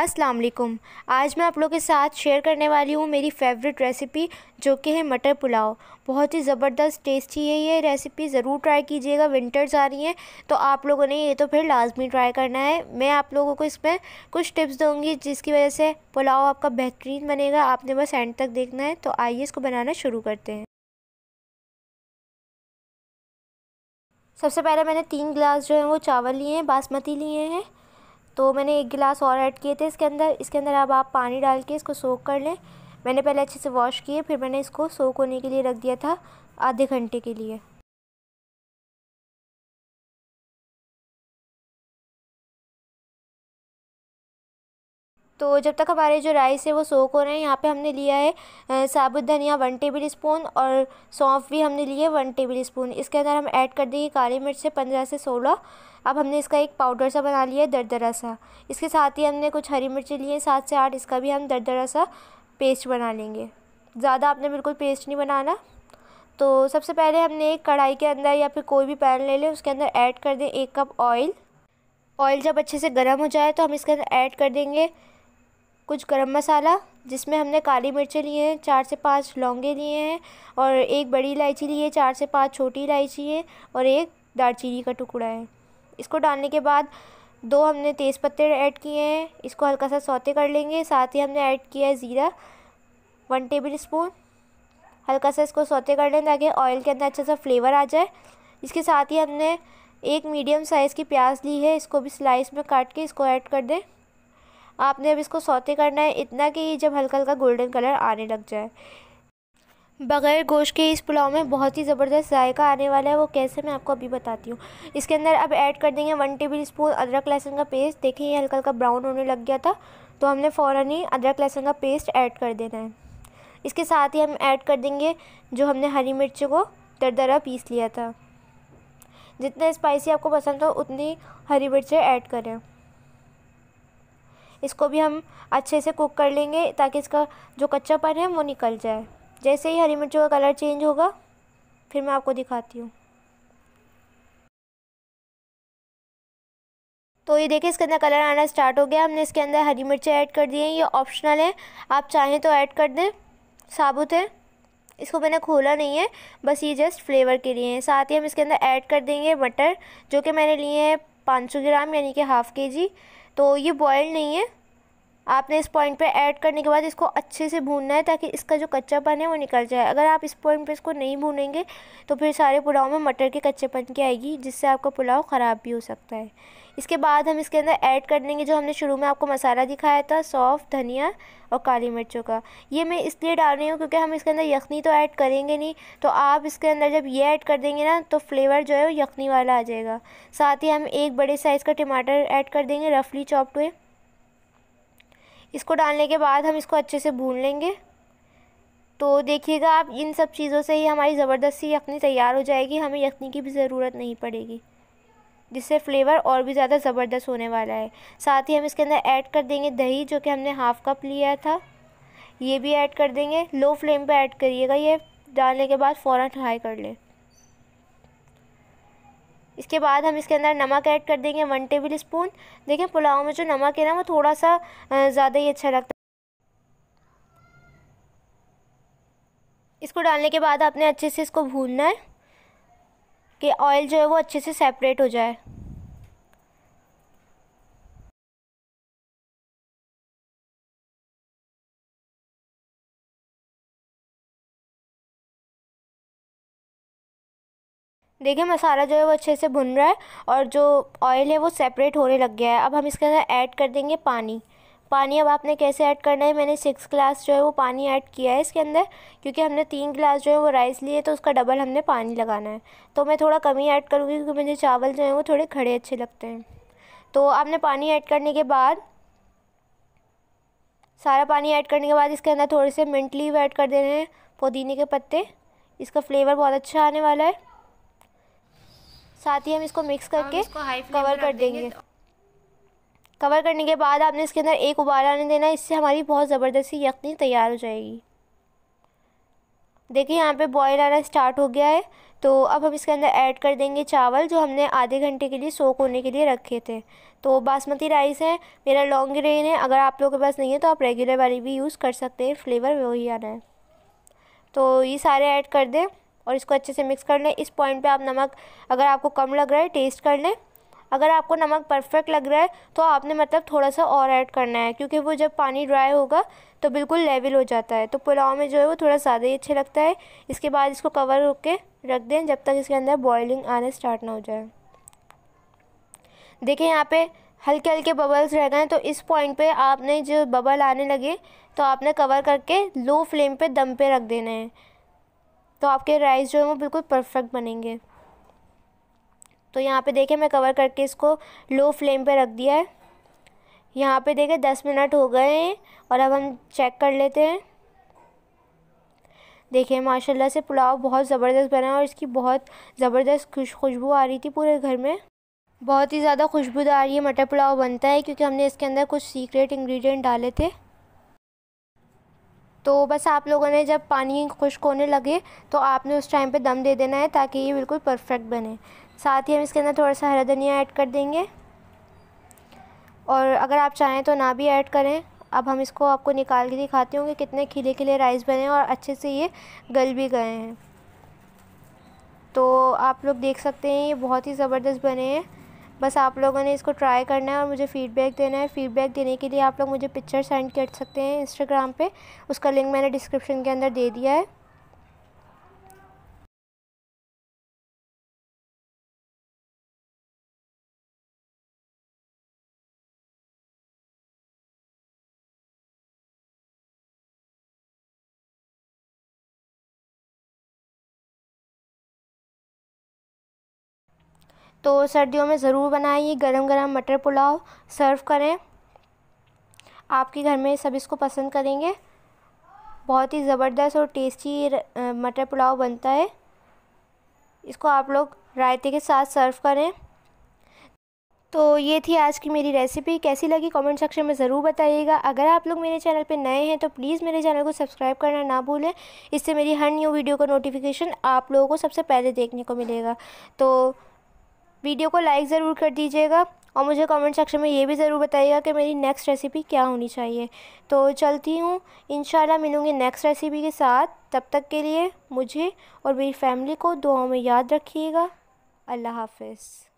अस्सलाम वालेकुम आज मैं आप लोगों के साथ शेयर करने वाली हूँ मेरी फेवरेट रेसिपी जो कि है मटर पुलाव बहुत ही ज़बरदस्त टेस्टी है ये रेसिपी ज़रूर ट्राई कीजिएगा विंटर्स आ रही हैं तो आप लोगों ने ये तो फिर लाजमी ट्राई करना है मैं आप लोगों को इसमें कुछ टिप्स दूँगी जिसकी वजह से पुलाव आपका बेहतरीन बनेगा आपने बस एंड तक देखना है तो आइए इसको बनाना शुरू करते हैं सबसे पहले मैंने तीन गिलास जो है वो चावल लिए हैं बासमती लिए हैं तो मैंने एक गिलास और ऐड किए थे इसके अंदर इसके अंदर अब आप पानी डाल के इसको सोख कर लें मैंने पहले अच्छे से वॉश किए फिर मैंने इसको सोख होने के लिए रख दिया था आधे घंटे के लिए तो जब तक हमारे जो राइस है वो सोक हो रहे हैं यहाँ पे हमने लिया है साबुत धनिया वन टेबल स्पून और सौंफ भी हमने लिए वन टेबल स्पून इसके अंदर हम ऐड कर देंगे काली मिर्च से पंद्रह से सोलह अब हमने इसका एक पाउडर सा बना लिया है दरदरा सा इसके साथ ही हमने कुछ हरी मिर्च लिए हैं सात से आठ इसका भी हम दरदरा सा पेस्ट बना लेंगे ज़्यादा आपने बिल्कुल पेस्ट नहीं बनाना तो सबसे पहले हमने एक कढ़ाई के अंदर या फिर कोई भी पैन ले लें उसके अंदर ऐड कर दें एक कप ऑयल ऑयल जब अच्छे से गर्म हो जाए तो हम इसके अंदर ऐड कर देंगे कुछ गरम मसाला जिसमें हमने काली मिर्चें लिए हैं चार से पाँच लौंगे लिए हैं और एक बड़ी इलायची ली है चार से पाँच छोटी इलायची है और एक दालचीनी का टुकड़ा है इसको डालने के बाद दो हमने तेज़ पत्ते ऐड किए हैं इसको हल्का सा सौते कर लेंगे साथ ही हमने ऐड किया है ज़ीरा वन टेबल स्पून हल्का सा इसको सौते कर लें ताकि ऑयल के अंदर अच्छा सा फ्लेवर आ जाए इसके साथ ही हमने एक मीडियम साइज़ की प्याज ली है इसको भी स्लाइस में काट के इसको ऐड कर दें आपने अब इसको सौते करना है इतना कि जब हल्का हल्का गोल्डन कलर आने लग जाए बग़ैर गोश्त के इस पुलाव में बहुत ही ज़बरदस्त जायका आने वाला है वो कैसे मैं आपको अभी बताती हूँ इसके अंदर अब ऐड कर देंगे वन टेबल स्पून अदरक लहसुन का पेस्ट देखिए ये हल्का हल्का ब्राउन होने लग गया था तो हमने फ़ौर ही अदरक लहसुन का पेस्ट ऐड कर देना है इसके साथ ही हम ऐड कर देंगे जो हमने हरी मिर्च को दरदरा पीस लिया था जितना स्पाइसी आपको पसंद हो उतनी हरी मिर्चें ऐड करें इसको भी हम अच्छे से कुक कर लेंगे ताकि इसका जो कच्चापन है वो निकल जाए जैसे ही हरी मिर्चों का कलर चेंज होगा फिर मैं आपको दिखाती हूँ तो ये देखिए इसके अंदर कलर आना स्टार्ट हो गया हमने इसके अंदर हरी मिर्चें ऐड कर दी हैं ये ऑप्शनल है आप चाहें तो ऐड कर दें साबुत है इसको मैंने खोला नहीं है बस ये जस्ट फ्लेवर के लिए हैं साथ ही हम इसके अंदर ऐड कर देंगे मटर जो कि मैंने लिए हैं 500 ग्राम यानी कि हाफ़ के जी तो ये बॉयल नहीं है आपने इस पॉइंट पे ऐड करने के बाद इसको अच्छे से भूनना है ताकि इसका जो कच्चापन है वो निकल जाए अगर आप इस पॉइंट पे इसको नहीं भूनेंगे तो फिर सारे पुलाव में मटर के कच्चेपन की आएगी जिससे आपका पुलाव ख़राब भी हो सकता है इसके बाद हम इसके अंदर ऐड कर देंगे जो हमने शुरू में आपको मसाला दिखाया था सौफ़ धनिया और काली मिर्चों का ये मैं इसलिए डाल रही हूँ क्योंकि हम इसके अंदर यखनी तो ऐड करेंगे नहीं तो आप इसके अंदर जब ये ऐड कर देंगे ना तो फ्लेवर जो है वो यखनी वाला आ जाएगा साथ ही हम एक बड़े साइज़ का टमाटर ऐड कर देंगे रफली चॉप्ड हुए इसको डालने के बाद हम इसको अच्छे से भून लेंगे तो देखिएगा आप इन सब चीज़ों से ही हमारी ज़बरदस्ती यखनी तैयार हो जाएगी हमें यखनी की भी ज़रूरत नहीं पड़ेगी जिससे फ्लेवर और भी ज़्यादा ज़बरदस्त होने वाला है साथ ही हम इसके अंदर ऐड कर देंगे दही जो कि हमने हाफ़ कप लिया था ये भी ऐड कर देंगे लो फ्लेम पर ऐड करिएगा ये डालने के बाद फ़ौरन हाई कर लें इसके बाद हम इसके अंदर नमक ऐड कर देंगे वन टेबल स्पून देखें पुलाव में जो नमक है ना वो थोड़ा सा ज़्यादा ही अच्छा लगता है इसको डालने के बाद आपने अच्छे से इसको भूनना है कि ऑयल जो है वो अच्छे से सेपरेट हो जाए देखिए मसाला जो है वो अच्छे से भुन रहा है और जो ऑयल है वो सेपरेट होने लग गया है अब हम इसके अंदर ऐड कर देंगे पानी पानी अब आपने कैसे ऐड करना है मैंने सिक्स ग्लास जो है वो पानी ऐड किया है इसके अंदर क्योंकि हमने तीन गिलास जो है वो राइस लिए तो उसका डबल हमने पानी लगाना है तो मैं थोड़ा कम ही ऐड करूँगी क्योंकि मुझे चावल जो है वो थोड़े खड़े अच्छे लगते हैं तो आपने पानी ऐड करने के बाद सारा पानी ऐड करने के बाद इसके अंदर थोड़े से मिंट लीव ऐड कर दे रहे हैं पुदीने के पत्ते इसका फ्लेवर बहुत अच्छा आने वाला है साथ ही हम इसको मिक्स करके कवर कर देंगे कवर करने के बाद आपने इसके अंदर एक उबाल आने देना इससे हमारी बहुत ज़बरदस्ती यखनी तैयार हो जाएगी देखिए यहाँ पे बॉयल आना स्टार्ट हो गया है तो अब हम इसके अंदर ऐड कर देंगे चावल जो हमने आधे घंटे के लिए सोक होने के लिए रखे थे तो बासमती राइस है मेरा लॉन्ग ग्रेन है अगर आप लोगों के पास नहीं है तो आप रेगुलर वाली भी यूज़ कर सकते हैं फ्लेवर वही आना है तो ये सारे ऐड कर दें और इसको अच्छे से मिक्स कर लें इस पॉइंट पे आप नमक अगर आपको कम लग रहा है टेस्ट कर लें अगर आपको नमक परफेक्ट लग रहा है तो आपने मतलब थोड़ा सा और ऐड करना है क्योंकि वो जब पानी ड्राई होगा तो बिल्कुल लेवल हो जाता है तो पुलाव में जो है वो थोड़ा ज़्यादा ही अच्छा लगता है इसके बाद इसको कवर होकर रख दें जब तक इसके अंदर बॉइलिंग आना स्टार्ट ना हो जाए देखिए यहाँ पे हल्के हल्के बबल्स रह गए तो इस पॉइंट पे आपने जो बबल आने लगे तो आपने कवर करके लो फ्लेम पे दम पे रख देना है तो आपके राइस जो है वो बिल्कुल परफेक्ट बनेंगे तो यहाँ पे देखें मैं कवर करके इसको लो फ्लेम पे रख दिया है यहाँ पे देखें दस मिनट हो गए हैं और अब हम चेक कर लेते हैं देखिए माशाल्लाह से पुलाव बहुत ज़बरदस्त बना और इसकी बहुत ज़बरदस्त खुश खुशबू आ रही थी पूरे घर में बहुत ही ज़्यादा खुशबूदार ये मटर पुलाव बनता है क्योंकि हमने इसके अंदर कुछ सीक्रेट इंग्रेडिएंट डाले थे तो बस आप लोगों ने जब पानी खुश्क होने लगे तो आपने उस टाइम पे दम दे देना है ताकि ये बिल्कुल परफेक्ट बने साथ ही हम इसके अंदर थोड़ा सा हरा धनिया ऐड कर देंगे और अगर आप चाहें तो ना भी ऐड करें अब हम इसको आपको निकाल के हूँ होंगे कितने खिले खिले राइस बने और अच्छे से ये गल भी गए हैं तो आप लोग देख सकते हैं ये बहुत ही ज़बरदस्त बने हैं बस आप लोगों ने इसको ट्राई करना है और मुझे फ़ीडबैक देना है फ़ीडबैक देने के लिए आप लोग मुझे पिक्चर सेंड कर सकते हैं इंस्टाग्राम पे उसका लिंक मैंने डिस्क्रिप्शन के अंदर दे दिया है तो सर्दियों में ज़रूर बनाएं ये गरम गरम मटर पुलाव सर्व करें आपके घर में सब इसको पसंद करेंगे बहुत ही ज़बरदस्त और टेस्टी मटर पुलाव बनता है इसको आप लोग रायते के साथ सर्व करें तो ये थी आज की मेरी रेसिपी कैसी लगी कमेंट सेक्शन में ज़रूर बताइएगा अगर आप लोग मेरे चैनल पे नए हैं तो प्लीज़ मेरे चैनल को सब्सक्राइब करना ना भूलें इससे मेरी हर न्यू वीडियो का नोटिफिकेशन आप लोगों को सबसे पहले देखने को मिलेगा तो वीडियो को लाइक ज़रूर कर दीजिएगा और मुझे कमेंट सेक्शन में ये भी ज़रूर बताइएगा कि मेरी नेक्स्ट रेसिपी क्या होनी चाहिए तो चलती हूँ इन मिलूँगी नेक्स्ट रेसिपी के साथ तब तक के लिए मुझे और मेरी फैमिली को दुआओं में याद रखिएगा अल्लाह हाफिज़